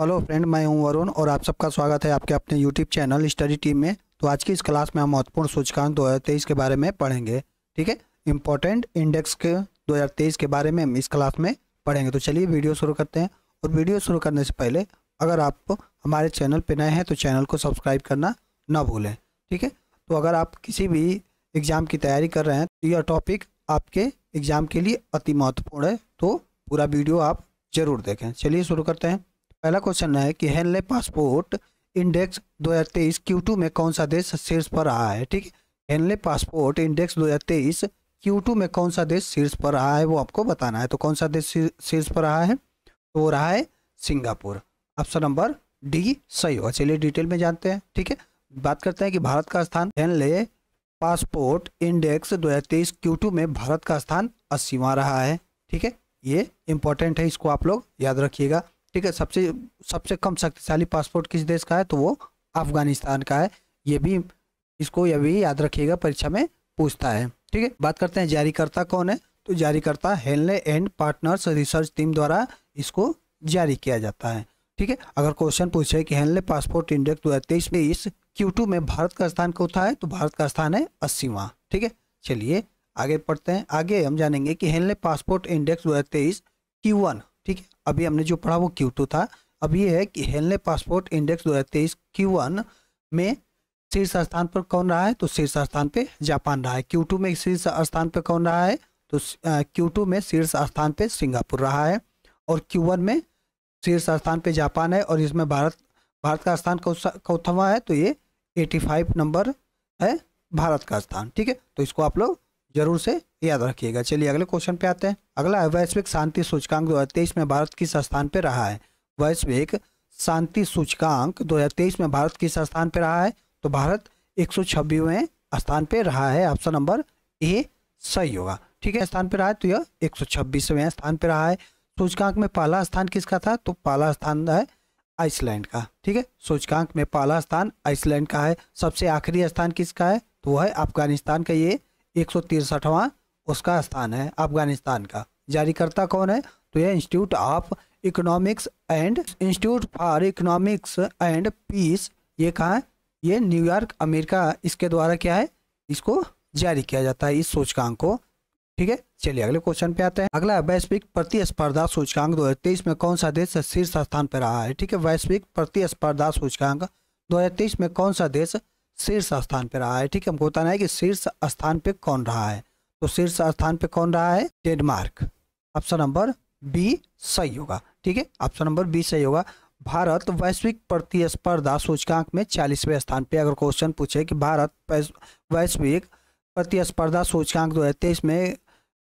hello friend मैं हूं वरुण और आप सबका स्वागत है आपके अपने यूट्यूब चैनल स्टडी टीम में तो आज की इस क्लास में हम महत्वपूर्ण सूचकांक 2023 के बारे में पढ़ेंगे ठीक है इंपॉर्टेंट इंडेक्स के 2023 के बारे में हम इस क्लास में पढ़ेंगे तो चलिए वीडियो शुरू करते हैं और वीडियो शुरू करने से पहले अगर आप हमारे चैनल पर नए हैं तो चैनल को सब्सक्राइब करना ना भूलें ठीक है तो अगर आप किसी भी एग्ज़ाम की तैयारी कर रहे हैं तो यह टॉपिक आपके एग्ज़ाम के लिए अति महत्वपूर्ण है तो पूरा वीडियो आप ज़रूर देखें चलिए शुरू करते हैं पहला क्वेश्चन है कि हेनले पासपोर्ट इंडेक्स 2023 Q2 में कौन सा देश शीर्ष पर रहा है ठीक हेनले पासपोर्ट इंडेक्स 2023 Q2 में कौन सा देश शीर्ष पर रहा है वो आपको बताना है तो कौन सा देश शीर्ष पर रहा है तो वो रहा है सिंगापुर ऑप्शन नंबर डी सही होगा चलिए डिटेल में जानते हैं ठीक है बात करते हैं कि भारत का स्थान हेनले पासपोर्ट इंडेक्स दो हजार में भारत का स्थान अस्सीवा रहा है ठीक है ये इंपॉर्टेंट है इसको आप लोग याद रखिएगा ठीक है सबसे सबसे कम शक्तिशाली पासपोर्ट किस देश का है तो वो अफगानिस्तान का है ये भी इसको यह भी याद रखिएगा परीक्षा में पूछता है ठीक है बात करते हैं जारीकर्ता कौन है तो जारीकर्ता Henley and Partners research team द्वारा इसको जारी किया जाता है ठीक है अगर क्वेश्चन पूछे कि हेनले पासपोर्ट इंडेक्स दो में इस क्यू में भारत का स्थान कौथा है तो भारत का स्थान है अस्सीवा ठीक है चलिए आगे पढ़ते हैं आगे हम जानेंगे कि हेनले पासपोर्ट इंडेक्स दो हज़ार तेईस क्यू वन ठीक है अभी हमने जो पढ़ा वो क्यू टू था अब ये है कि हेलने पासपोर्ट इंडेक्स दो हज़ार तेईस क्यू वन में शीर्ष स्थान पर कौन रहा है तो शीर्ष स्थान पे जापान रहा है क्यू टू में शीर्ष स्थान पे कौन रहा है तो क्यू टू में शीर्ष स्थान पे सिंगापुर रहा है और क्यू वन में शीर्ष स्थान पे जापान है और इसमें भारत भारत का स्थान चौथवा है तो ये एटी फाइव नंबर है भारत का स्थान ठीक है तो इसको आप लोग जरूर से याद रखिएगा चलिए अगले क्वेश्चन पे आते हैं अगला है वैश्विक शांति सूचकांक 2023 में भारत किस स्थान पर रहा है वैश्विक शांति सूचकांक 2023 में भारत किस स्थान पर रहा है तो भारत एक स्थान पर रहा है ऑप्शन नंबर ए सही होगा ठीक है स्थान पर रहा है तो यह एक स्थान पर रहा है सूचकांक में पहला स्थान किसका था तो पहला स्थान है आइसलैंड का ठीक है सूचकांक में पहला स्थान आइसलैंड का है सबसे आखिरी स्थान किसका है तो वह है अफगानिस्तान का ये एक उसका स्थान है अफगानिस्तान का जारीकर्ता कौन है तो यह institute of economics and institute for economics and peace ये कहाँ है ये न्यूयॉर्क अमेरिका इसके द्वारा क्या है इसको जारी किया जाता है इस सूचकांक को ठीक है चलिए अगले क्वेश्चन पे आते हैं अगला वैश्विक प्रतिस्पर्धा सूचकांक 2023 में कौन सा देश शीर्ष स्थान पर रहा है ठीक है वैश्विक प्रतिस्पर्धा सूचकांक 2023 में कौन सा देश शीर्ष स्थान पर रहा है ठीक है हमको बताना है कि शीर्ष स्थान पर कौन रहा है तो शीर्ष स्थान पर कौन रहा है डेनमार्क ऑप्शन नंबर बी सही होगा ठीक है ऑप्शन नंबर बी सही होगा भारत वैश्विक प्रतिस्पर्धा सूचकांक में चालीसवें स्थान पे अगर क्वेश्चन पूछे कि भारत वैश्विक प्रतिस्पर्धा सूचकांक दो हजार तेईस में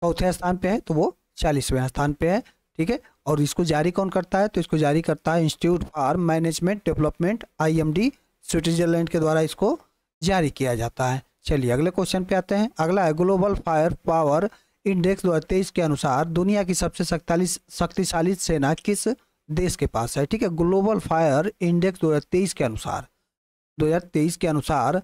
चौथे स्थान पे है तो वो चालीसवें स्थान पे है ठीक है और इसको जारी कौन करता है तो इसको जारी करता है इंस्टीट्यूट फॉर मैनेजमेंट डेवलपमेंट आई स्विट्जरलैंड के द्वारा इसको जारी किया जाता है चलिए अगले क्वेश्चन पे आते हैं अगला है ग्लोबल फायर पावर इंडेक्स दो के अनुसार दुनिया की सबसे शक्तिशाली सेना किस देश के पास है ठीक है ग्लोबल फायर इंडेक्स दो के अनुसार 2023 के अनुसार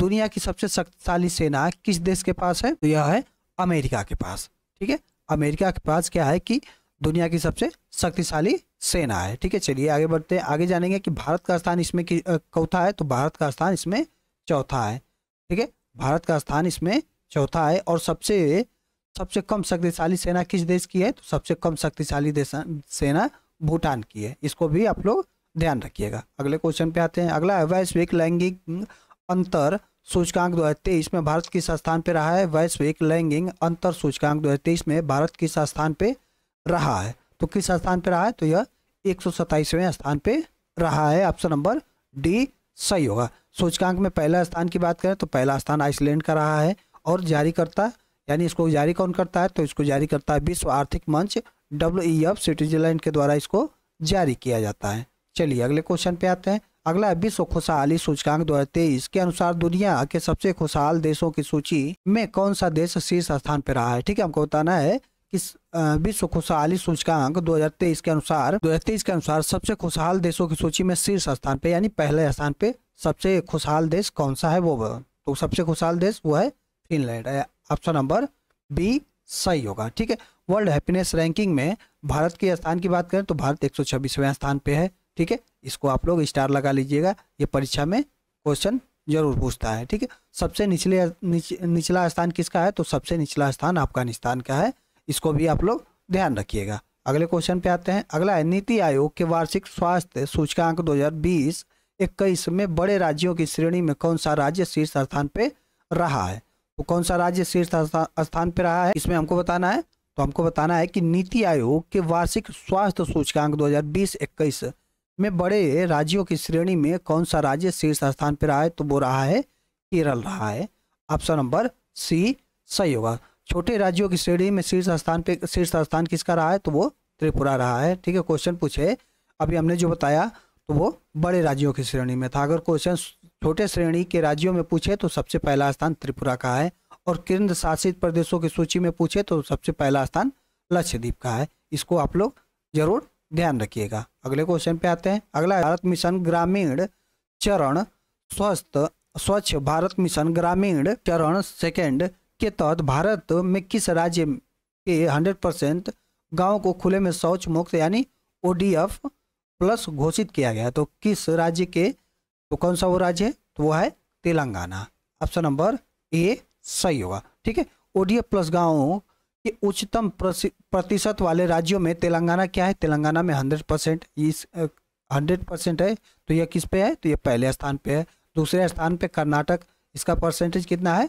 दुनिया की सबसे शक्तिशाली सेना किस देश के पास है तो यह है अमेरिका के पास ठीक है अमेरिका के पास क्या है कि दुनिया की सबसे शक्तिशाली सेना है ठीक है चलिए आगे बढ़ते हैं आगे जानेंगे कि भारत का स्थान इसमें चौथा है तो भारत का स्थान इसमें चौथा है ठीक है भारत का स्थान इसमें चौथा है और सबसे सबसे कम शक्तिशाली सेना किस देश की है तो सबसे कम शक्तिशाली सेना भूटान की है इसको भी आप लोग ध्यान रखिएगा अगले क्वेश्चन पे आते हैं अगला है वैश्विक लैंगिक अंतर सूचकांक दो में भारत किस स्थान पे रहा है वैश्विक लैंगिक अंतर सूचकांक दो में भारत किस स्थान पे रहा है तो किस स्थान पर रहा है तो यह एक स्थान पे रहा है ऑप्शन नंबर डी सही होगा सूचकांक में पहला स्थान की बात करें तो पहला स्थान आइसलैंड का रहा है और जारी करता यानी इसको जारी कौन करता है तो इसको जारी करता है विश्व आर्थिक मंच डब्ल्यू ई एफ स्विट्जरलैंड के द्वारा इसको जारी किया जाता है चलिए अगले क्वेश्चन पे आते हैं अगला विश्व खुशहाली सूचकांक दो के अनुसार दुनिया के सबसे खुशहाल देशों की सूची में कौन सा देश शीर्ष स्थान पर रहा है ठीक है हमको बताना है किस विश्व खुशहाली सूचकांक 2023 के अनुसार 2023 के अनुसार सबसे खुशहाल देशों की सूची में शीर्ष स्थान पे यानी पहले स्थान पे सबसे खुशहाल देश कौन सा है वो तो सबसे खुशहाल देश वो है फिनलैंड ऑप्शन नंबर बी सही होगा ठीक है वर्ल्ड हैप्पीनेस रैंकिंग में भारत के स्थान की बात करें तो भारत एक स्थान पे है ठीक है इसको आप लोग स्टार लगा लीजिएगा ये परीक्षा में क्वेश्चन जरूर पूछता है ठीक है सबसे निचले निच, निचला स्थान किसका है तो सबसे निचला स्थान अफगानिस्तान का है इसको भी आप लोग ध्यान रखिएगा अगले क्वेश्चन पे आते हैं अगला है नीति आयोग के वार्षिक स्वास्थ्य सूचकांक 2020 इक्कीस में बड़े राज्यों की श्रेणी में कौन सा राज्य शीर्ष स्थान पे रहा है तो कौन सा राज्य शीर्ष स्थान पे रहा है इसमें हमको बताना है तो हमको बताना है कि नीति आयोग के वार्षिक स्वास्थ्य सूचकांक 2020 हजार में बड़े राज्यों की श्रेणी में कौन सा राज्य शीर्ष स्थान पर रहा है तो वो रहा है केरल रहा है ऑप्शन नंबर सी सही होगा छोटे राज्यों की श्रेणी में शीर्ष स्थान पे शीर्ष स्थान किसका रहा है तो वो त्रिपुरा रहा है ठीक है क्वेश्चन पूछे अभी हमने जो बताया तो वो बड़े राज्यों की श्रेणी में था अगर क्वेश्चन छोटे श्रेणी के राज्यों में पूछे तो सबसे पहला स्थान त्रिपुरा का है और केंद्र शासित प्रदेशों की सूची में पूछे तो सबसे पहला स्थान लक्षद्वीप का है इसको आप लोग जरूर ध्यान रखिएगा अगले क्वेश्चन पे आते हैं अगला भारत मिशन ग्रामीण चरण स्वस्थ स्वच्छ भारत मिशन ग्रामीण चरण सेकेंड के तहत भारत में किस राज्य के हंड्रेड परसेंट गाँव को खुले में शौच मुक्त यानी ओ प्लस घोषित किया गया तो किस राज्य के तो कौन सा वो राज्य है तो वो है तेलंगाना ऑप्शन नंबर ए सही होगा ठीक है ओडीएफ प्लस गाँव के उच्चतम प्रतिशत वाले राज्यों में तेलंगाना क्या है तेलंगाना में हंड्रेड परसेंट इस हंड्रेड परसेंट है तो यह किस पे है तो यह पहले स्थान पे है दूसरे स्थान पे कर्नाटक इसका परसेंटेज कितना है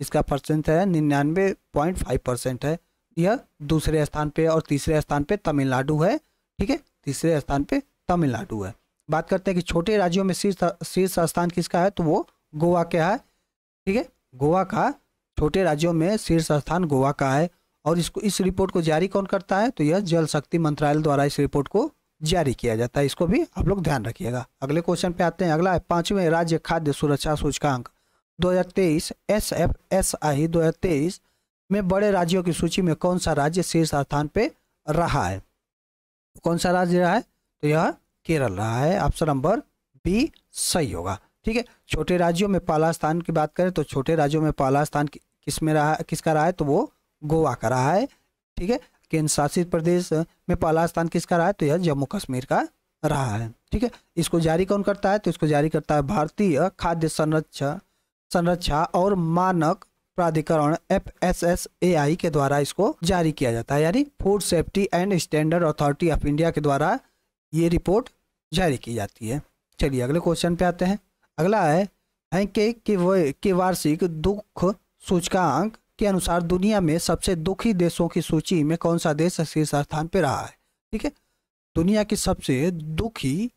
इसका परसेंट है निन्यानवे पॉइंट फाइव परसेंट है यह दूसरे स्थान पे और तीसरे स्थान पे तमिलनाडु है ठीक है तीसरे स्थान पे तमिलनाडु है बात करते हैं कि छोटे राज्यों में शीर्ष शीर्ष स्थान किसका है तो वो गोवा का है ठीक है गोवा का छोटे राज्यों में शीर्ष स्थान गोवा का है और इसको इस रिपोर्ट को जारी कौन करता है तो यह जल शक्ति मंत्रालय द्वारा इस रिपोर्ट को जारी किया जाता है इसको भी आप लोग ध्यान रखिएगा अगले क्वेश्चन पे आते हैं अगला है पांचवें राज्य खाद्य सुरक्षा सूचकांक 2023 हजार 2023 में बड़े राज्यों की सूची में कौन सा राज्य शीर्ष स्थान पे रहा है कौन सा राज्य रहा है तो यह केरल रहा है ऑप्शन नंबर बी सही होगा ठीक है छोटे राज्यों में पहला स्थान की बात करें तो छोटे राज्यों में पहला स्थान किस में रहा किसका रहा है तो वो गोवा का रहा है ठीक है केंद्र शासित प्रदेश में पहला स्थान किसका रहा है तो यह जम्मू कश्मीर का रहा है ठीक है इसको जारी कौन करता है तो इसको जारी करता है भारतीय खाद्य संरक्षण संरक्षा और मानक प्राधिकरण F S S A I के द्वारा इसको जारी किया जाता है यानी food safety and standard authority of India के द्वारा ये रिपोर्ट जारी की जाती है चलिए अगले क्वेश्चन पे आते हैं अगला है हैंके के, के वार्षिक दुख सूचकांक के अनुसार दुनिया में सबसे दुखी देशों की सूची में कौन सा देश शीर्ष स्थान पर रहा है ठीक है दुनिया के सबसे दुखी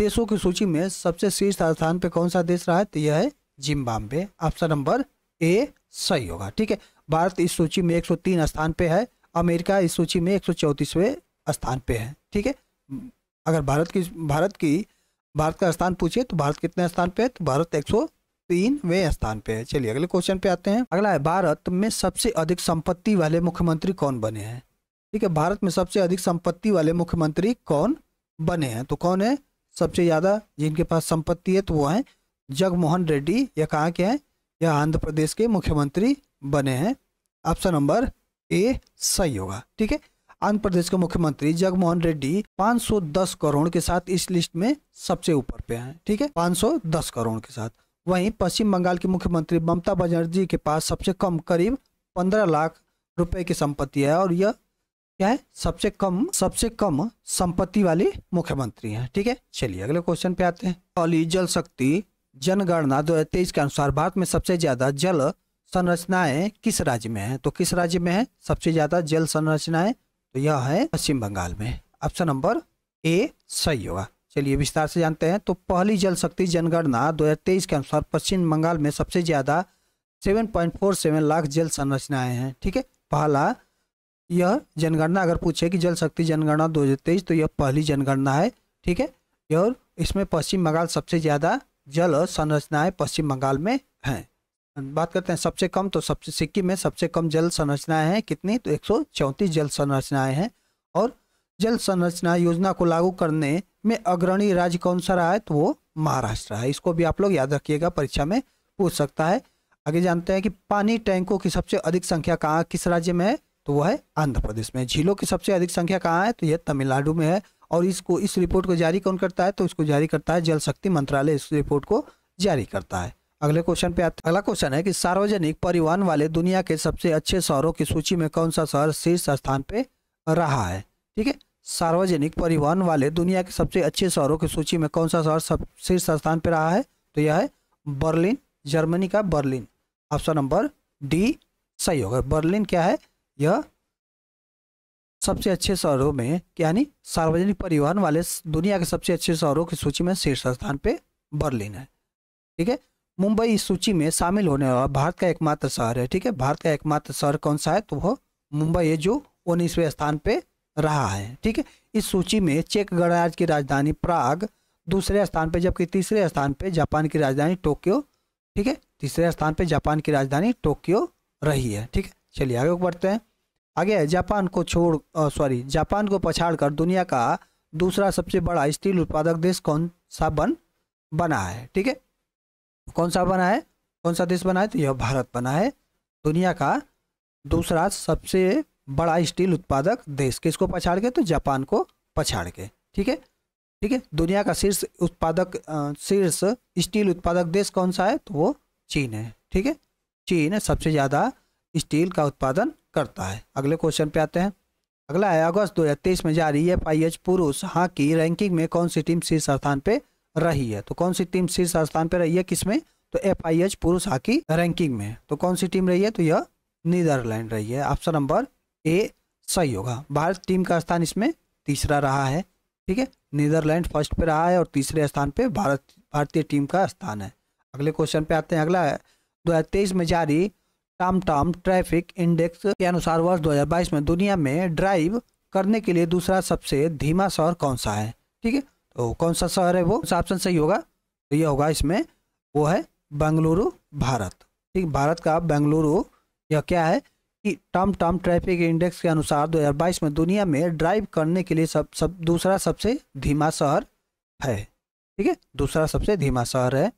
देशों की सूची में सबसे शीर्ष स्थान पर कौन सा देश रहा है तो यह है जिम्बाब्वे ऑप्शन नंबर ए सही होगा ठीक है भारत इस सूची में 103 स्थान पे है अमेरिका इस सूची में एक स्थान पे है ठीक है अगर भारत की भारत की भारत का स्थान पूछिए तो भारत कितने स्थान पे है तो भारत एक वे स्थान पे है चलिए अगले क्वेश्चन पे आते हैं अगला है भारत में सबसे अधिक संपत्ति वाले मुख्यमंत्री कौन बने हैं ठीक है भारत में सबसे अधिक संपत्ति वाले मुख्यमंत्री कौन बने हैं तो कौन है सबसे ज़्यादा जिनके पास संपत्ति है तो वो हैं जगमोहन रेड्डी यह कहाँ के हैं यह आंध्र प्रदेश के मुख्यमंत्री बने हैं ऑप्शन नंबर ए सही होगा ठीक है आंध्र प्रदेश के मुख्यमंत्री जगमोहन रेड्डी 510 करोड़ के साथ इस लिस्ट में सबसे ऊपर पे हैं ठीक है 510 करोड़ के साथ वहीं पश्चिम बंगाल की मुख्यमंत्री ममता बनर्जी के पास सबसे कम करीब 15 लाख रुपए की संपत्ति है और यह क्या है सबसे कम सबसे कम संपत्ति वाली मुख्यमंत्री हैं ठीक है चलिए अगले क्वेश्चन पे आते हैं औली जल शक्ति जनगणना 2023 के अनुसार भारत में सबसे ज्यादा जल संरचनाएं किस राज्य में है तो किस राज्य में है सबसे ज्यादा जल संरचनाएं तो यह है पश्चिम बंगाल में ऑप्शन नंबर ए सही होगा चलिए विस्तार से जानते हैं तो पहली जल शक्ति जनगणना 2023 के अनुसार पश्चिम बंगाल में सबसे ज्यादा 7.47 लाख जल संरचनाएं हैं ठीक है पहला यह जनगणना अगर पूछे कि जल शक्ति जनगणना 2023 तो यह पहली जनगणना है ठीक है और इसमें पश्चिम बंगाल सबसे ज्यादा जल संरचनाएं पश्चिम बंगाल में हैं बात करते हैं सबसे कम तो सबसे सिक्किम में सबसे कम जल संरचनाएं हैं कितनी तो एक जल संरचनाएं हैं और जल संरचना योजना को लागू करने में अग्रणी राज्य कौन सा रहा है तो वो महाराष्ट्र है इसको भी आप लोग याद रखिएगा परीक्षा में पूछ सकता है आगे जानते हैं कि पानी टैंकों की सबसे अधिक संख्या कहाँ किस राज्य में है तो वह है आंध्र प्रदेश में झीलों की सबसे अधिक संख्या कहाँ है तो यह तमिलनाडु में है और इसको इस रिपोर्ट को जारी कौन करता है तो इसको जारी करता है जल शक्ति मंत्रालय इस रिपोर्ट को जारी करता है अगले क्वेश्चन पे अगला क्वेश्चन है कि सार्वजनिक परिवहन वाले दुनिया के सबसे अच्छे शहरों की सूची में कौन सा शहर शीर्ष स्थान पे रहा है ठीक है सार्वजनिक परिवहन वाले दुनिया के सबसे अच्छे शहरों की सूची में कौन सा शहर सब शीर्ष स्थान पे रहा है तो यह है बर्लिन जर्मनी का बर्लिन ऑप्शन नंबर डी सही होगा बर्लिन क्या है यह सबसे अच्छे शहरों में यानी सार्वजनिक परिवहन वाले दुनिया के सबसे अच्छे शहरों की सूची में शीर्ष स्थान पे बर्लिन है ठीक है मुंबई इस सूची में शामिल होने वाला भारत का एकमात्र शहर है ठीक है भारत का एकमात्र शहर कौन सा है तो वह मुंबई है जो उन्नीसवें स्थान पे रहा है ठीक है इस सूची में चेक गणराज्य की राजधानी प्राग दूसरे स्थान पर जबकि तीसरे स्थान पर जापान की राजधानी टोक्यो ठीक है तीसरे स्थान पर जापान की राजधानी टोक्यो रही है ठीक है चलिए आगे बढ़ते हैं आगे जापान को छोड़ सॉरी जापान को पछाड़कर दुनिया का दूसरा सबसे बड़ा स्टील उत्पादक देश कौन सा बन बना है ठीक है कौन सा बना है कौन सा देश बना है तो यह भारत बना है दुनिया का दूसरा सबसे बड़ा स्टील उत्पादक देश किसको पछाड़ के तो जापान को पछाड़ के ठीक है ठीक है दुनिया का शीर्ष उत्पादक शीर्ष स्टील उत्पादक देश कौन सा है तो वो चीन है ठीक है चीन सबसे ज़्यादा स्टील का उत्पादन करता है अगले क्वेश्चन पे आते हैं अगला है अगस्त 2023 में जारी एफ आई एच पुरुष हॉकी रैंकिंग में कौन सी टीम शीर्ष स्थान पे रही है तो कौन सी टीम शीर्ष स्थान पे रही है किसमें तो एफ आई एच पुरुष हॉकी रैंकिंग में तो कौन सी टीम रही है तो यह नीदरलैंड रही है ऑप्शन नंबर ए सही होगा भारत टीम का स्थान इसमें तीसरा रहा है ठीक है नीदरलैंड फर्स्ट पे रहा है और तीसरे स्थान पे भारत भारतीय टीम का स्थान है अगले क्वेश्चन पे आते हैं अगला है दो में जारी टाम टाम ट्रैफिक इंडेक्स के अनुसार वर्ष 2022 में दुनिया में ड्राइव करने के लिए दूसरा सबसे धीमा शहर कौन सा है ठीक है तो कौन सा शहर है वो ऑप्शन सही होगा तो यह होगा इसमें वो है बेंगलुरु भारत ठीक भारत का बेंगलुरु यह क्या है कि टर्म टर्म ट्रैफिक इंडेक्स के अनुसार 2022 में दुनिया में ड्राइव करने के लिए सब सब दूसरा सबसे धीमा शहर है ठीक है दूसरा सबसे धीमा शहर है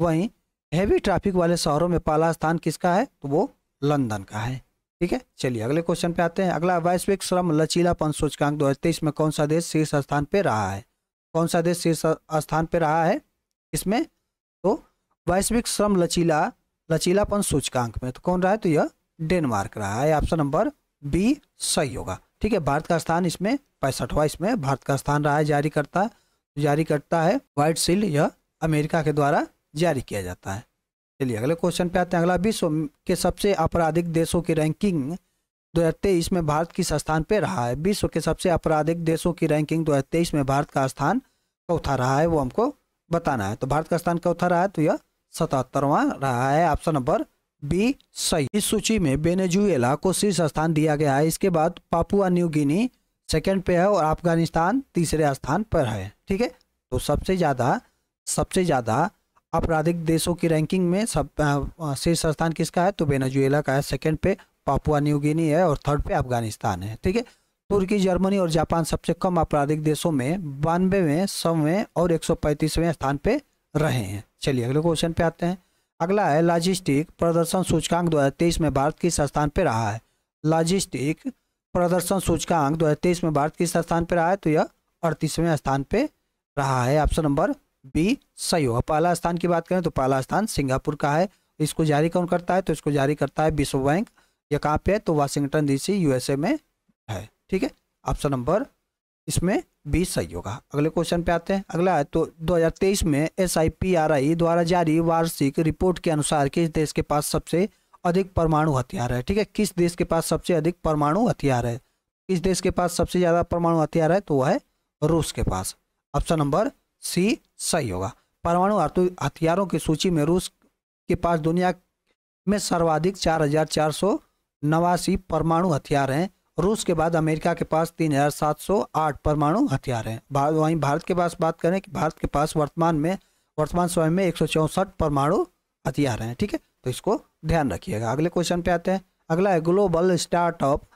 वहीं हैवी ट्रैफिक वाले शहरों में पहला स्थान किसका है तो वो लंदन का है ठीक है चलिए अगले क्वेश्चन पे आते हैं अगला वैश्विक श्रम लचीलापन सूचकांक 2023 में कौन सा देश शीर्ष स्थान पे रहा है कौन सा देश शीर्ष स्थान पे रहा है इसमें तो वैश्विक श्रम लचीला लचीलापन सूचकांक में तो कौन रहा है तो यह डेनमार्क रहा है ऑप्शन नंबर बी सही होगा ठीक है भारत का स्थान इसमें पैंसठवा इसमें भारत का स्थान रहा है जारी करता है जारी करता है व्हाइट सील यह अमेरिका के द्वारा जारी किया जाता है चलिए अगले क्वेश्चन पे आते हैं अगला विश्व के सबसे आपराधिक देशों की रैंकिंग 2023 में भारत किस स्थान पर रहा है विश्व के सबसे आपराधिक देशों की रैंकिंग 2023 में भारत का स्थान चौथा रहा है वो हमको बताना है तो भारत का स्थान चौथा रहा है तो यह सतहत्तरवा रहा है ऑप्शन नंबर बी सही इस सूची में बेनेजुएला को शीर्ष स्थान दिया गया है इसके बाद पापुआ न्यू गिनी सेकेंड पे है और अफगानिस्तान तीसरे स्थान पर है ठीक है तो सबसे ज़्यादा सबसे ज़्यादा आपराधिक देशों की रैंकिंग में सब शीर्ष स्थान किसका है तो वेनेजुएला का है सेकंड पे पापुआ गिनी है और थर्ड पे अफगानिस्तान है ठीक है तुर्की जर्मनी और जापान सबसे कम आपराधिक देशों में बानवे में सौवें और एक स्थान पे रहे हैं चलिए अगले क्वेश्चन पे आते हैं अगला है लॉजिस्टिक प्रदर्शन सूचकांक दो में भारत किस स्थान पर रहा है लॉजिस्टिक प्रदर्शन सूचकांक 2023 में भारत किस स्थान पर रहा है तो यह अड़तीसवें स्थान पर रहा है ऑप्शन नंबर बी सही होगा पहला स्थान की बात करें तो पहला स्थान सिंगापुर का है इसको जारी कौन करता है तो इसको जारी करता है विश्व बैंक या कहाँ पे है तो वाशिंगटन डीसी यूएसए में है ठीक है ऑप्शन नंबर इसमें बी सही होगा अगले क्वेश्चन पे आते हैं अगला है तो 2023 में एस द्वारा जारी वार्षिक रिपोर्ट के अनुसार किस देश के पास सबसे अधिक परमाणु हथियार है ठीक है किस देश के पास सबसे अधिक परमाणु हथियार है किस देश के पास सबसे ज़्यादा परमाणु हथियार है तो वह है रूस के पास ऑप्शन नंबर सी सही होगा परमाणु हथियारों की सूची में रूस के पास दुनिया में सर्वाधिक चार हजार चार सौ नवासी परमाणु हथियार हैं रूस के बाद अमेरिका के पास तीन हजार सात सौ आठ परमाणु हथियार हैं वहीं भारत के पास बात करें कि भारत के पास वर्तमान में वर्तमान समय में एक सौ चौंसठ परमाणु हथियार हैं ठीक है तो इसको ध्यान रखिएगा अगले क्वेश्चन पे आते हैं अगला है ग्लोबल स्टार्टअप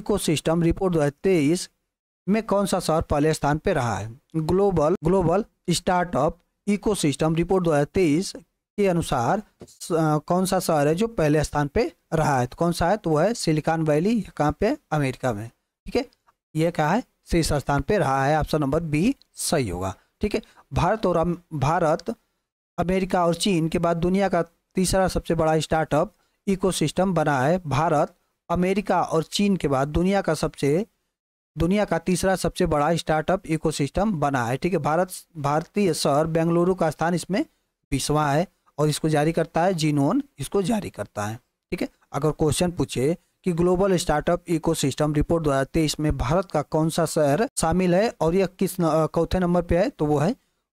इकोसिस्टम रिपोर्ट दो हज़ार तेईस में कौन सा शहर पहले स्थान पे रहा है global global startup ecosystem report 2023 के अनुसार कौन सा शहर है जो पहले स्थान पे रहा है तो कौन सा है तो वह है सिलिकॉन वैली कहाँ पे अमेरिका में ठीक है यह क्या है शीर्ष स्थान पे रहा है ऑप्शन नंबर बी सही होगा ठीक है भारत और भारत अमेरिका और चीन के बाद दुनिया का तीसरा सबसे बड़ा स्टार्टअप इकोसिस्टम बना है भारत अमेरिका और चीन के बाद दुनिया का सबसे दुनिया का तीसरा सबसे बड़ा स्टार्टअप इकोसिस्टम बना है ठीक है भारत भारतीय शहर बेंगलुरु का स्थान इसमें बीसवा है और इसको जारी करता है जीनोन इसको जारी करता है ठीक है अगर क्वेश्चन पूछे कि ग्लोबल स्टार्टअप इकोसिस्टम रिपोर्ट 2023 में भारत का कौन सा शहर शामिल है और यह किस चौथे नंबर पे है तो वो है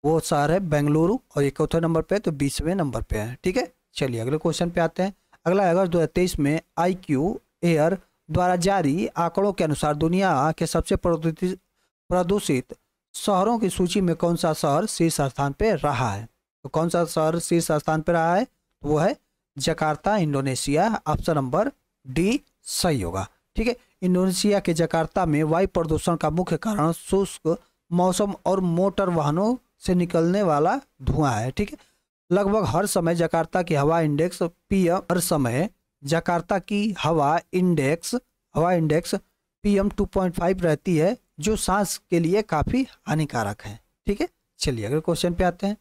वो शहर है बेंगलुरु और ये चौथे नंबर पे है तो बीसवें नंबर पे है ठीक है चलिए अगले क्वेश्चन पे आते हैं अगला अगस्त दो में आई क्यू एयर द्वारा जारी आंकड़ों के अनुसार दुनिया के सबसे प्रदूषित शहरों की सूची में कौन सा शहर शीर्ष स्थान पर रहा है तो कौन सा शहर शीर्ष स्थान पर रहा है तो वो है Jakarta Indonesia option number D सही होगा ठीक है इंडोनेशिया के जकार्ता में वायु प्रदूषण का मुख्य कारण शुष्क मौसम और मोटर वाहनों से निकलने वाला धुआं है ठीक है लगभग हर समय जकार्ता की हवा इंडेक्स पीएम हर समय जकार्ता की हवा इंडेक्स हवा इंडेक्स पीएम 2.5 रहती है जो सांस के लिए काफ़ी हानिकारक है ठीक है चलिए अगले क्वेश्चन पे आते हैं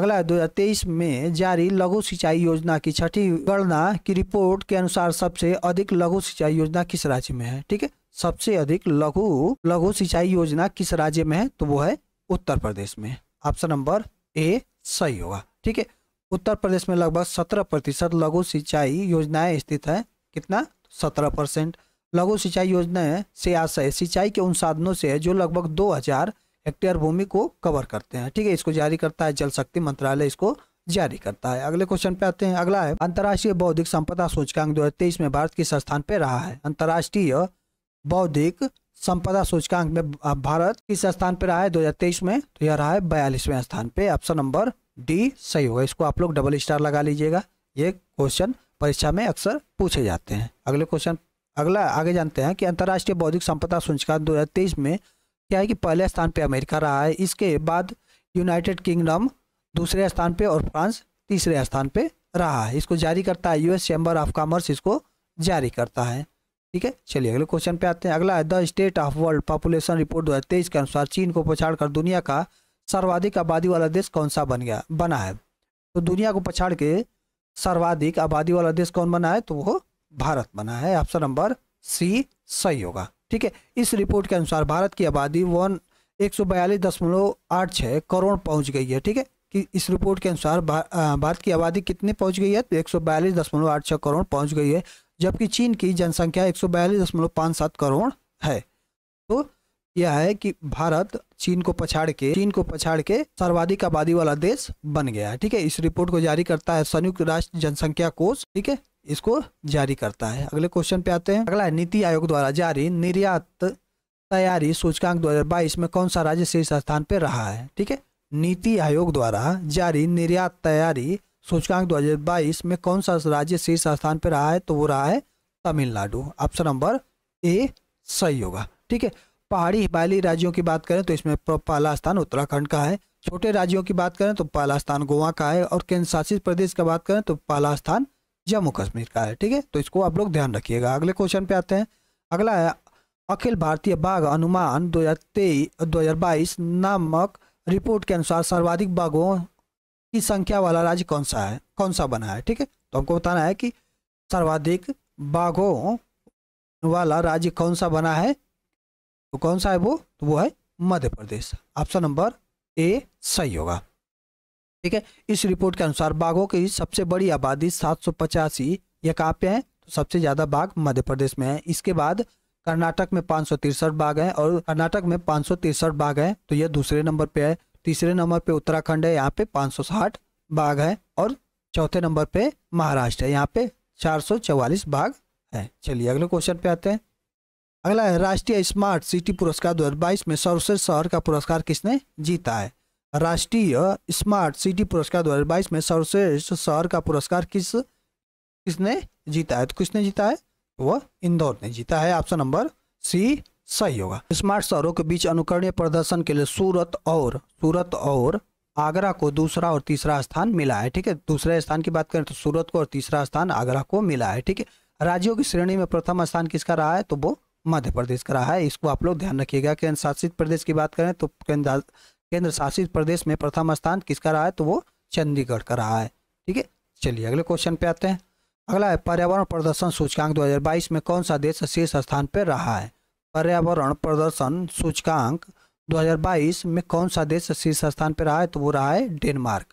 अगला तेईस में जारी लघु सिंचाई योजना की छठी गणना की रिपोर्ट के अनुसार सबसे अधिक लघु सिंचाई योजना किस राज्य में है ठीक है सबसे अधिक लघु लघु सिंचाई योजना किस राज्य में है तो वो है उत्तर प्रदेश में ऑप्शन नंबर ए सही होगा ठीक है उत्तर प्रदेश में लगभग सत्रह प्रतिशत लघु सिंचाई योजनाएं स्थित है कितना सत्रह परसेंट लघु सिंचाई योजनाएं से आशय सिंचाई के उन साधनों से है जो लगभग दो हजार हेक्टेयर भूमि को कवर करते हैं ठीक है इसको जारी करता है जल शक्ति मंत्रालय इसको जारी करता है अगले क्वेश्चन पे आते हैं अगला है अंतर्राष्ट्रीय बौद्धिक संपदा सूचकांक दो में भारत किस स्थान पर रहा है अंतर्राष्ट्रीय बौद्धिक संपदा सूचकांक में भारत किस स्थान पर रहा है 2023 में तो यह रहा है बयालीसवें स्थान पे ऑप्शन नंबर डी सही होगा इसको आप लोग डबल स्टार लगा लीजिएगा ये क्वेश्चन परीक्षा में अक्सर पूछे जाते हैं अगले क्वेश्चन अगला आगे जानते हैं कि अंतर्राष्ट्रीय बौद्धिक संपदा सूचकांक दो में क्या है कि पहले स्थान पर अमेरिका रहा है इसके बाद यूनाइटेड किंगडम दूसरे स्थान पे और फ्रांस तीसरे स्थान पर रहा है इसको जारी करता है यूएस चैम्बर ऑफ कॉमर्स इसको जारी करता है ठीक है चलिए अगले क्वेश्चन पे आते हैं अगला है the state of world population report तेईस के अनुसार चीन को पछाड़ कर दुनिया का सर्वाधिक आबादी वाला देश कौन सा बन गया बना है तो दुनिया को पछाड़ के सर्वाधिक आबादी वाला देश कौन बना है तो वो भारत बना है ऑप्शन नंबर सी सही होगा ठीक है इस रिपोर्ट के अनुसार भारत की आबादी वन एक सौ बयालीस दशमलव आठ छः करोड़ पहुंच गई है ठीक है कि इस रिपोर्ट के अनुसार भारत की आबादी कितने पहुंच गई है तो एक सौ बयालीस दशमलव आठ छः करोड़ पहुंच गई है जबकि चीन की जनसंख्या एक सौ बयालीस दशमलव पाँच सात करोड़ है यह है कि भारत चीन को पछाड़ के चीन को पछाड़ के सर्वाधिक आबादी वाला देश बन गया है ठीक है इस रिपोर्ट को जारी करता है संयुक्त राष्ट्र जनसंख्या कोष ठीक है इसको जारी करता है अगले क्वेश्चन पे आते हैं अगला है नीति आयोग द्वारा जारी निर्यात तैयारी सूचकांक 2022 में कौन सा राज्य शीर्ष स्थान पर रहा है ठीक है नीति आयोग द्वारा जारी निर्यात तैयारी सूचकांक 2022 में कौन सा राज्य शीर्ष स्थान पर रहा है तो वो रहा है तमिलनाडु ऑप्शन नंबर ए सही होगा ठीक है पहाड़ी हिमालयी राज्यों की बात करें तो इसमें पहला स्थान उत्तराखंड का है छोटे राज्यों की बात करें तो पहला स्थान गोवा का है और केंद्र शासित प्रदेश का बात करें तो पहला स्थान जम्मू कश्मीर का है ठीक है तो इसको आप लोग ध्यान रखिएगा अगले क्वेश्चन पे आते हैं अगला है अखिल भारतीय बाघ अनुमान दो हज़ार बाईस नामक रिपोर्ट के अनुसार सर्वाधिक बाघों की संख्या वाला राज्य कौन सा है कौन सा बना है ठीक है तो हमको बताना है कि सर्वाधिक बाघों वाला राज्य कौन सा बना है तो कौन सा है वो तो वो है मध्य प्रदेश ऑप्शन नंबर ए सही होगा ठीक है इस रिपोर्ट के अनुसार बाघों की सबसे बड़ी आबादी सात सौ पचासी यह कहाँ पे है तो सबसे ज़्यादा बाघ मध्य प्रदेश में है इसके बाद कर्नाटक में पाँच सौ तिरसठ बाघ है और कर्नाटक में पाँच सौ तिरसठ बाघ है तो यह दूसरे नंबर पे है तीसरे नंबर पे उत्तराखंड है यहाँ पे पाँच सौ साठ बाघ है और चौथे नंबर पे महाराष्ट्र है यहाँ पे चार सौ चौवालीस बाघ है चलिए अगले क्वेश्चन पे आते हैं अगला है राष्ट्रीय स्मार्ट सिटी पुरस्कार 2022 में सर्वश्रेष्ठ शहर का पुरस्कार किसने जीता है राष्ट्रीय स्मार्ट सिटी पुरस्कार 2022 में सर्वश्रेष्ठ शहर का पुरस्कार किस किसने जीता है तो किसने जीता है वह इंदौर ने जीता है ऑप्शन नंबर सी सही होगा स्मार्ट शहरों के बीच अनुकरणीय प्रदर्शन के लिए सूरत और सूरत और आगरा को दूसरा और तीसरा स्थान मिला है ठीक है दूसरे स्थान की बात करें तो सूरत को और तीसरा स्थान आगरा को मिला है ठीक है राज्यों की श्रेणी में प्रथम स्थान किसका रहा है तो वो मध्य प्रदेश का रहा है इसको आप लोग ध्यान रखिएगा केंद्र शासित प्रदेश की बात करें तो केंद्र केंद्र शासित प्रदेश में प्रथम स्थान किसका रहा है तो वो चंडीगढ़ का रहा है ठीक है चलिए अगले क्वेश्चन पे आते हैं अगला है पर्यावरण प्रदर्शन सूचकांक 2022 में कौन सा देश शीर्ष स्थान पर रहा है पर्यावरण प्रदर्शन सूचकांक 2022 में कौन सा देश शीर्ष स्थान पर रहा है तो वो रहा है डेनमार्क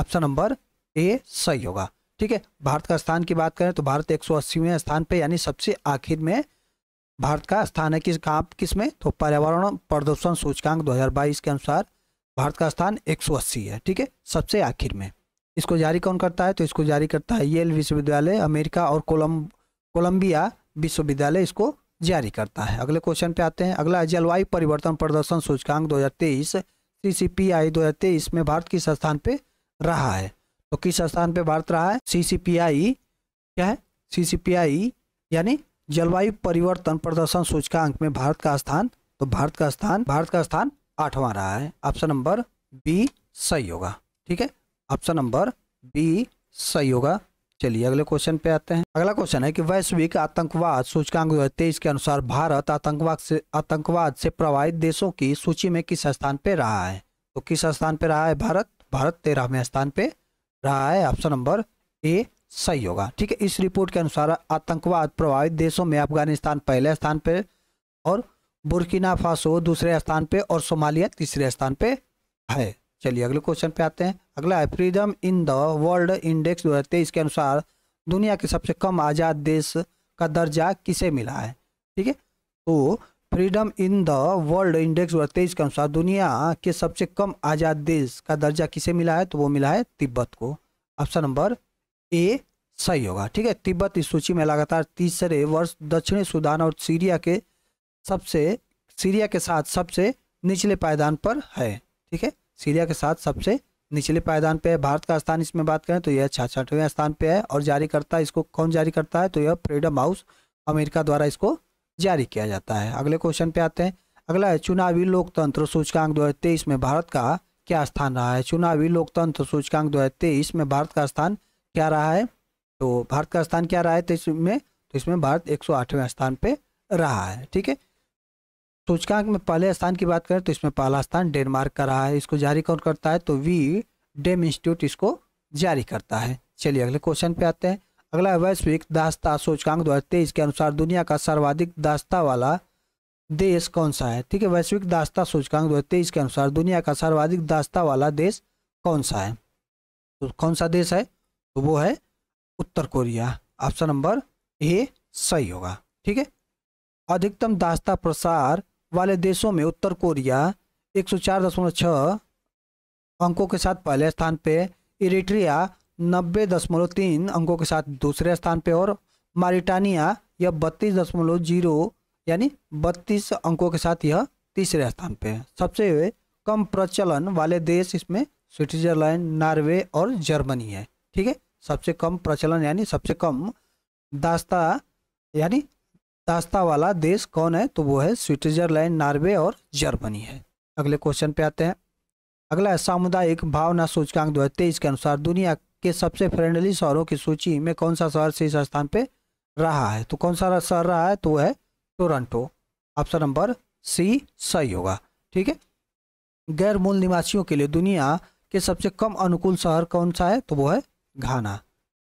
ऑप्शन नंबर ए सही होगा ठीक है भारत का स्थान की बात करें तो भारत एक सौ स्थान पर यानी सबसे आखिर में भारत का स्थान है किस कहाँ किस में तो पर्यावरण प्रदूषण सूचकांक 2022 के अनुसार भारत का स्थान 180 है ठीक है सबसे आखिर में इसको जारी कौन करता है तो इसको जारी करता है येल विश्वविद्यालय अमेरिका और कोलम कोलंबिया विश्वविद्यालय इसको जारी करता है अगले क्वेश्चन पे आते हैं अगला जलवायु परिवर्तन प्रदर्शन सूचकांक दो हजार तेईस में भारत किस स्थान पे रहा है तो किस स्थान पे भारत रहा है सी क्या है सी यानी जलवायु परिवर्तन प्रदर्शन सूचकांक में भारत का स्थान तो भारत का स्थान भारत का स्थान आठवां रहा है ऑप्शन नंबर बी सही होगा ठीक है ऑप्शन नंबर बी सही होगा चलिए अगले क्वेश्चन पे आते हैं अगला क्वेश्चन है कि वैश्विक आतंकवाद सूचकांक दो तेईस के अनुसार भारत आतंकवाद से आतंकवाद से प्रभावित देशों की सूची में किस स्थान पे रहा है तो किस स्थान पे रहा है भारत भारत तेरहवें स्थान पे रहा है ऑप्शन नंबर ए सही होगा ठीक है इस रिपोर्ट के अनुसार आतंकवाद प्रभावित देशों में अफगानिस्तान पहले स्थान पर और बुरकिना फासो दूसरे स्थान पर और सोमालिया तीसरे स्थान पे है चलिए अगले क्वेश्चन पे आते हैं अगला है freedom in the world index दो के अनुसार दुनिया के सबसे कम आज़ाद देश का दर्जा किसे मिला है ठीक है तो freedom in the world index दो के अनुसार दुनिया के सबसे कम आज़ाद देश का दर्जा किसे मिला है तो वो मिला है तिब्बत को ऑप्शन नंबर ए सही होगा ठीक है तिब्बत इस सूची में लगातार तीसरे वर्ष दक्षिणी सूडान और सीरिया के सबसे सीरिया के साथ सबसे निचले पायदान पर है ठीक है सीरिया के साथ सबसे निचले पायदान पे है भारत का स्थान इसमें बात करें तो यह छाछठवें स्थान पे है और जारी करता है इसको कौन जारी करता है तो यह फ्रीडम हाउस अमेरिका द्वारा इसको जारी किया जाता है अगले क्वेश्चन पे आते हैं अगला है चुनावी लोकतंत्र सूचकांक दो में भारत का क्या स्थान रहा है चुनावी लोकतंत्र सूचकांक दो में भारत का स्थान क्या रहा है तो भारत का स्थान क्या रहा है तो इसमें तो इसमें भारत एक स्थान पर रहा है ठीक है सूचकांक में पहले स्थान की बात करें तो इसमें पहला स्थान डेनमार्क का रहा है इसको जारी कौन करता है तो वी डेम इंस्टीट्यूट इसको जारी करता है चलिए अगले क्वेश्चन पे आते हैं अगला वैश्विक दास्ता सूचकांक दो के अनुसार दुनिया का सर्वाधिक दास्ता वाला देश कौन सा है ठीक है वैश्विक दास्ता सूचकांक दो के अनुसार दुनिया का सर्वाधिक दास्ता वाला देश कौन सा है तो कौन सा देश है तो वो है उत्तर कोरिया ऑप्शन नंबर ए सही होगा ठीक है अधिकतम दास्ता प्रसार वाले देशों में उत्तर कोरिया 104.6 अंकों के साथ पहले स्थान पे इरेट्रिया नब्बे दशमलव तीन अंकों के साथ दूसरे स्थान पे और मारिटानिया यह बत्तीस दशमलव जीरो यानी बत्तीस अंकों के साथ यह तीसरे स्थान पे सबसे कम प्रचलन वाले देश इसमें स्विट्जरलैंड नॉर्वे और जर्मनी है ठीक है सबसे कम प्रचलन यानी सबसे कम दास्ता यानी दास्ता वाला देश कौन है तो वो है स्विट्जरलैंड नॉर्वे और जर्मनी है अगले क्वेश्चन पे आते हैं अगला है सामुदायिक भावना सूचकांक दो के अनुसार दुनिया के सबसे फ्रेंडली शहरों की सूची में कौन सा शहर शीर्ष स्थान पर रहा है तो कौन सा शहर रहा है तो वह है टोरंटो ऑप्शन नंबर सी सही होगा ठीक है गैर मूल निवासियों के लिए दुनिया के सबसे कम अनुकूल शहर कौन सा है तो वो है घाना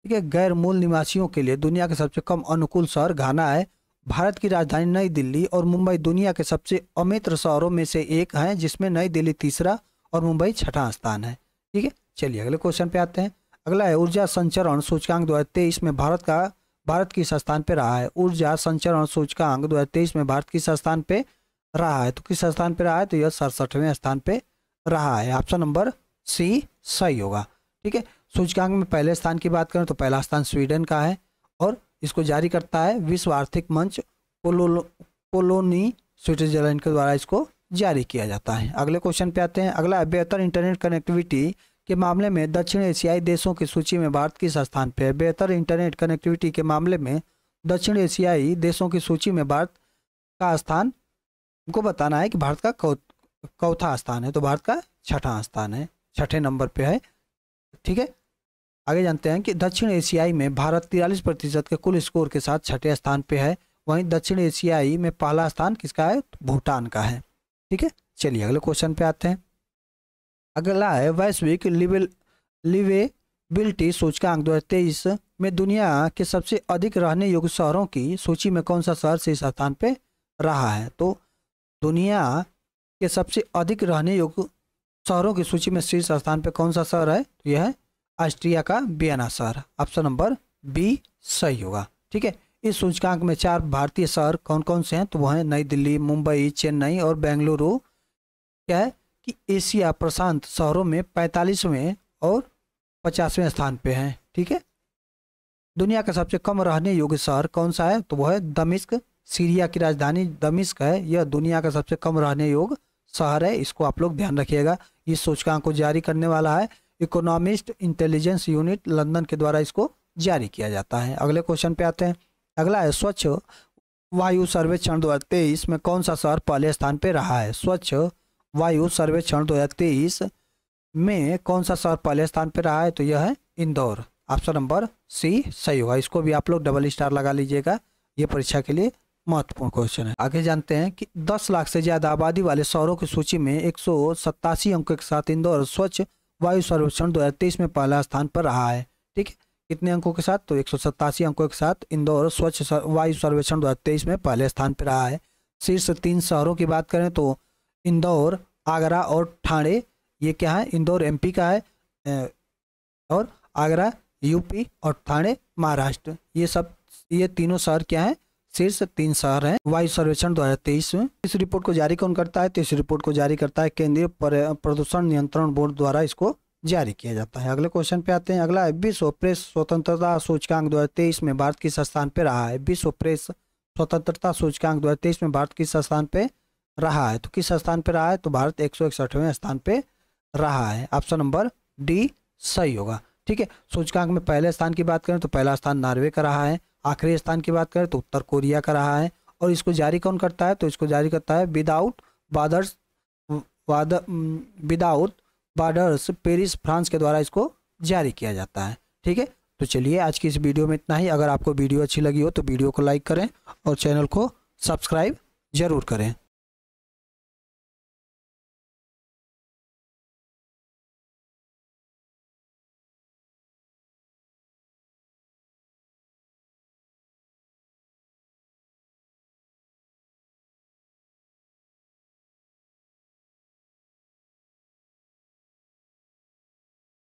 ठीक है गैर मूल निवासियों के लिए दुनिया के सबसे कम अनुकूल शहर घाना है भारत की राजधानी नई दिल्ली और मुंबई दुनिया के सबसे अमित्र शहरों में से एक है जिसमें नई दिल्ली तीसरा और मुंबई छठा स्थान है ठीक है चलिए अगले क्वेश्चन पे आते हैं अगला है ऊर्जा संचरण सूचकांक दो में भारत का भारत किस स्थान पर रहा है ऊर्जा संचरण सूचकांक दो में भारत किस स्थान पर रहा है तो किस स्थान पर रहा है तो यह सड़सठवें स्थान पर रहा है ऑप्शन नंबर सी सही होगा ठीक है सूचकांक में पहले स्थान की बात करें तो पहला स्थान स्वीडन का है और इसको जारी करता है विश्व आर्थिक मंच कोलोलो कोलोनी स्विट्जरलैंड के द्वारा इसको जारी किया जाता है अगले क्वेश्चन पे आते हैं अगला बेहतर इंटरनेट कनेक्टिविटी के मामले में दक्षिण एशियाई देशों की सूची में भारत किस स्थान पर है बेहतर इंटरनेट कनेक्टिविटी के मामले में दक्षिण एशियाई देशों की सूची में भारत का स्थान को बताना है कि भारत का कौ स्थान है तो भारत का छठा स्थान है छठे नंबर पे है ठीक है आगे जानते हैं कि दक्षिण एशियाई में भारत तिरालीस प्रतिशत के कुल स्कोर के साथ छठे स्थान पे है वहीं दक्षिण एशियाई में पहला स्थान किसका है भूटान का है ठीक है चलिए अगले क्वेश्चन पे आते हैं अगला है वैश्विक लिवे लिवेबिलिटी सूचकांक दो में दुनिया के सबसे अधिक रहने योग्य शहरों की सूची में कौन सा शहर शीर्ष स्थान पर रहा है तो दुनिया के सबसे अधिक रहने योग्य शहरों की सूची में शीर्ष स्थान पर कौन सा शहर है तो यह है ऑस्ट्रिया का बियना शहर ऑप्शन नंबर बी सही होगा ठीक है इस सूचकांक में चार भारतीय शहर कौन कौन से हैं तो वह हैं नई दिल्ली मुंबई चेन्नई और बेंगलुरु क्या है कि एशिया प्रशांत शहरों में पैंतालीसवें और पचासवें स्थान पे हैं ठीक है दुनिया का सबसे कम रहने योग्य शहर कौन सा है तो वह है दमिश्क सीरिया की राजधानी दमिश्क है यह दुनिया का सबसे कम रहने योग्य शहर है इसको आप लोग ध्यान रखिएगा इस सूचकांक को जारी करने वाला है इकोनॉमिस्ट इंटेलिजेंस यूनिट लंदन के द्वारा इसको जारी किया जाता है अगले क्वेश्चन पे आते हैं अगला है स्वच्छ वायु सर्वेक्षण दो हज़ार तेईस में कौन सा शहर पहले स्थान पे रहा है स्वच्छ वायु सर्वेक्षण दो हज़ार तेईस में कौन सा शहर पहले स्थान पे रहा है तो यह है इंदौर ऑप्शन नंबर सी सही होगा इसको भी आप लोग डबल स्टार लगा लीजिएगा ये परीक्षा के लिए महत्वपूर्ण क्वेश्चन है आगे जानते हैं कि 10 लाख से ज्यादा आबादी वाले शहरों की सूची में एक अंकों के साथ इंदौर स्वच्छ वायु सर्वेक्षण 2023 में पहला स्थान पर रहा है ठीक है कितने अंकों के साथ तो एक अंकों के साथ इंदौर स्वच्छ वायु सर्वेक्षण दो में पहले स्थान पर रहा है शीर्ष तीन शहरों की बात करें तो इंदौर आगरा और ठाणे ये क्या है इंदौर एमपी का है और आगरा यूपी और ठाणे महाराष्ट्र ये सब ये तीनों शहर क्या हैं शीर्ष तीन शहर है वायु सर्वेक्षण दो में इस रिपोर्ट को जारी कौन करता है तो इस रिपोर्ट को जारी करता है केंद्रीय प्रदूषण नियंत्रण बोर्ड द्वारा इसको जारी किया जाता है अगले क्वेश्चन पे आते हैं अगला विश्व प्रेस स्वतंत्रता सूचकांक दो में भारत किस स्थान पे रहा है विश्व प्रेस स्वतंत्रता सूचकांक दो में भारत किस स्थान पे रहा है तो किस स्थान पे रहा है तो भारत एक स्थान पे रहा है ऑप्शन नंबर डी सही होगा ठीक है सूचकांक में पहले स्थान की बात करें तो पहला स्थान नॉर्वे का रहा है आखिरी स्थान की बात करें तो उत्तर कोरिया का रहा है और इसको जारी कौन करता है तो इसको जारी करता है विदाउट बादर्स वाद विदाउट बार्डर्स पेरिस फ्रांस के द्वारा इसको जारी किया जाता है ठीक है तो चलिए आज की इस वीडियो में इतना ही अगर आपको वीडियो अच्छी लगी हो तो वीडियो को लाइक करें और चैनल को सब्सक्राइब ज़रूर करें